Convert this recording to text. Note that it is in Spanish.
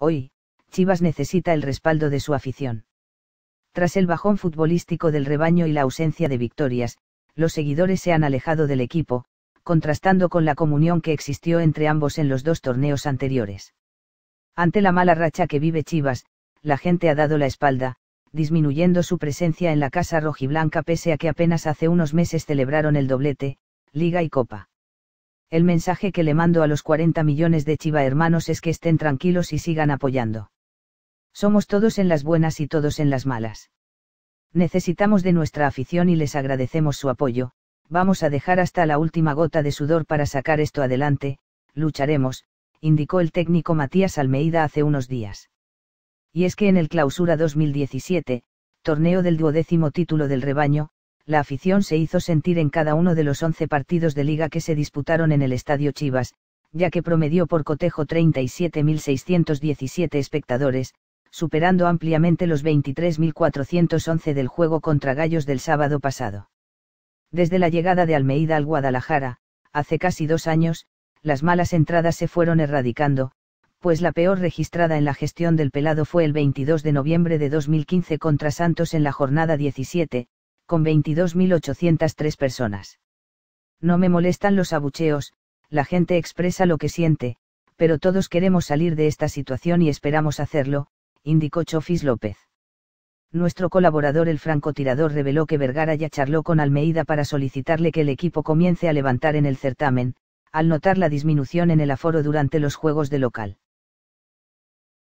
Hoy, Chivas necesita el respaldo de su afición. Tras el bajón futbolístico del rebaño y la ausencia de victorias, los seguidores se han alejado del equipo, contrastando con la comunión que existió entre ambos en los dos torneos anteriores. Ante la mala racha que vive Chivas, la gente ha dado la espalda, disminuyendo su presencia en la casa rojiblanca pese a que apenas hace unos meses celebraron el doblete, liga y copa el mensaje que le mando a los 40 millones de Chiva hermanos es que estén tranquilos y sigan apoyando. Somos todos en las buenas y todos en las malas. Necesitamos de nuestra afición y les agradecemos su apoyo, vamos a dejar hasta la última gota de sudor para sacar esto adelante, lucharemos, indicó el técnico Matías Almeida hace unos días. Y es que en el Clausura 2017, torneo del duodécimo título del rebaño, la afición se hizo sentir en cada uno de los 11 partidos de liga que se disputaron en el Estadio Chivas, ya que promedió por cotejo 37.617 espectadores, superando ampliamente los 23.411 del juego contra Gallos del sábado pasado. Desde la llegada de Almeida al Guadalajara, hace casi dos años, las malas entradas se fueron erradicando, pues la peor registrada en la gestión del pelado fue el 22 de noviembre de 2015 contra Santos en la jornada 17, con 22.803 personas. No me molestan los abucheos, la gente expresa lo que siente, pero todos queremos salir de esta situación y esperamos hacerlo, indicó Chofis López. Nuestro colaborador el francotirador reveló que Vergara ya charló con Almeida para solicitarle que el equipo comience a levantar en el certamen, al notar la disminución en el aforo durante los juegos de local.